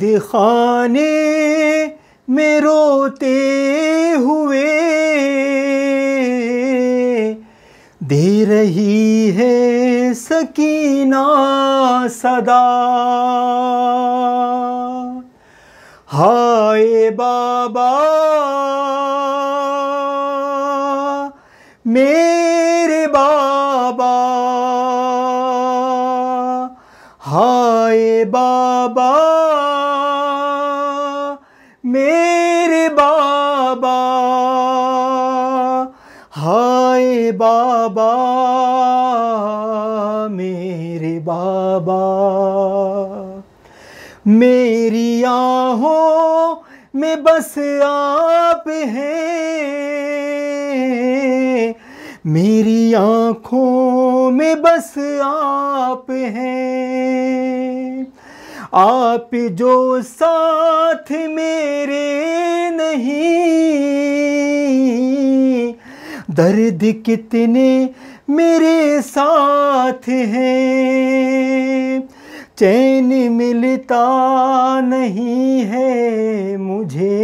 दिखाने में रोते हुए दे रही है सकीना सदा हाय बाबा मेरे बाबा हाय बाबा हाय बाबा मेरे बाबा मेरी आहों में बस आप हैं मेरी आँखों में बस आप हैं आप जो साथ मेरे नहीं दर्द कितने मेरे साथ हैं चैन मिलता नहीं है मुझे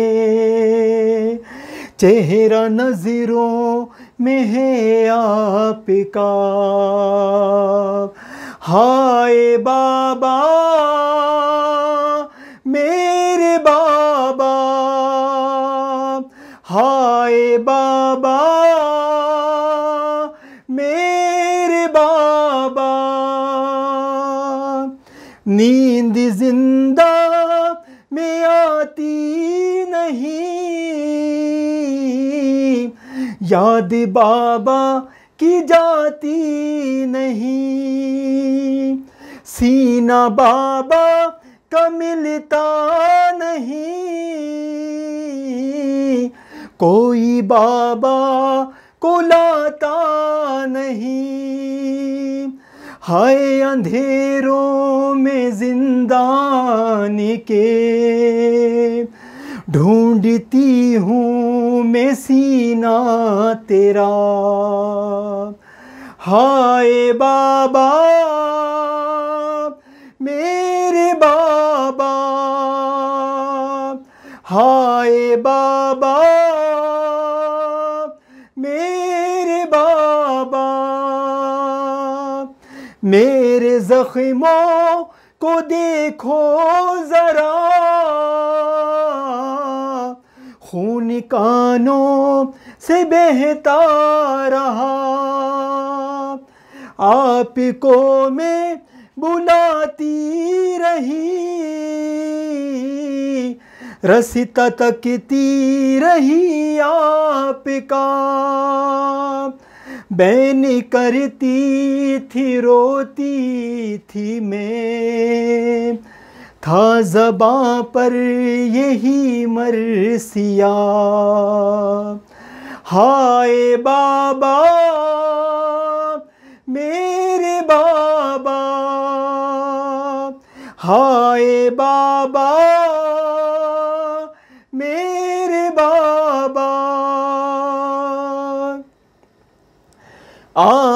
चेहरा नज़रों में है आपका हाय बाबा मेरे बाबा हाय बाबा नींद जिंदा में आती नहीं याद बाबा की जाती नहीं सीना बाबा का मिलता नहीं कोई बाबा को लाता नहीं हाय अंधेरों में जिंदानी के ढूंढती हूँ मैं सीना तेरा हाय बाबा मेरे बाबा हाय बाबा मेरे जख्मों को देखो जरा खून कानों से बहता रहा आपको मैं बुलाती रही रसिता तकती रही आपका बैन करती थी रोती थी मैं था जबा पर यही मरसिया हाय बाबा मेरे बाबा हाय बाबा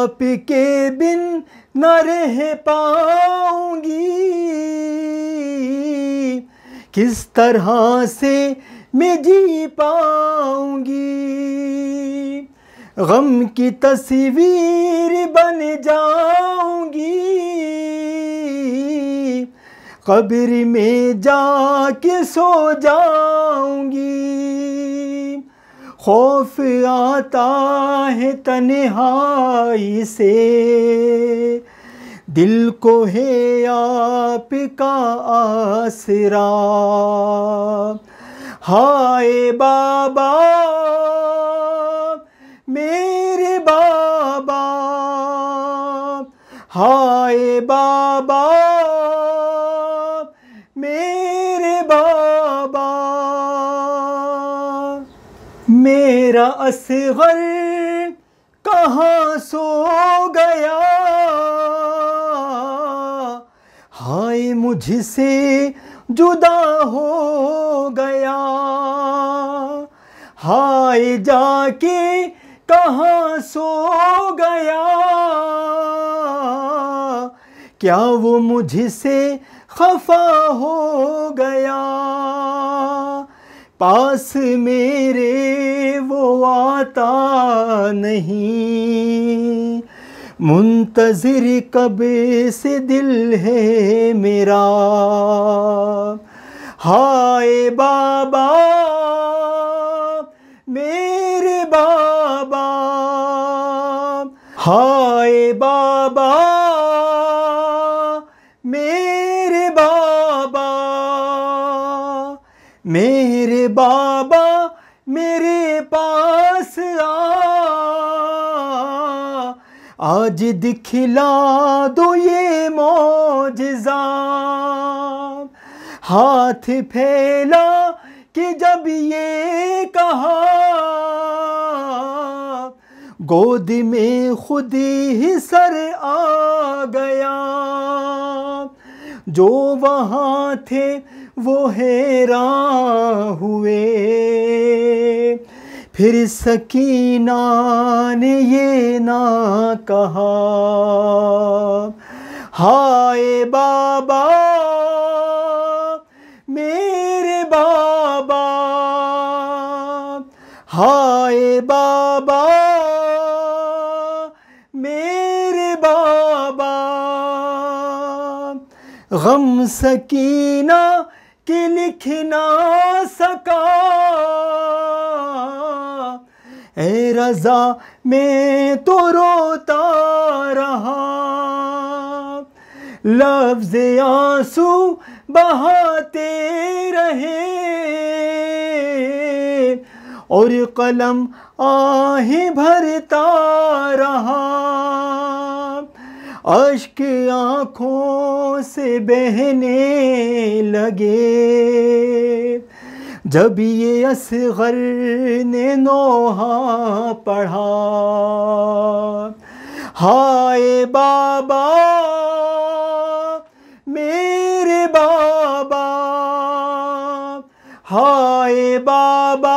आपके बिन न रह पाऊंगी किस तरह से मैं जी पाऊंगी गम की तस्वीर बन जाऊंगी कब्र में जाके सो जाऊंगी खौफ आता है तन्हाई से दिल को है आपका आसरा हाय बाबा मेरे बाबा हाय बाबा असगर कहाँ सो गया हाय मुझसे जुदा हो गया हाय जाके कहाँ सो गया क्या वो मुझसे खफा हो गया पास मेरे आता नहीं मुंतज़िर कब से दिल है मेरा हाय बाबा मेरे बाबा हाय बाबा मेरे बाबा मेरे बाबा मेरे पास आज दिखला दो ये मौजा हाथ फैला कि जब ये कहा गोद में खुद ही सर आ गया जो वहाँ थे वो हैरान हु फिर सकीना ने ये ना कहा हाय बाबा मेरे बाबा हाय बाबा मेरे बाबा गम सकीना के लिख सका ए रजा में तो रोता रहा लफ्ज आंसू बहाते रहे और कलम आहे भरता रहा अश्क आँखों से बहने लगे जब ये असगर ने नोहा पढ़ा हाय बाबा मेरे बाबा हाय बाबा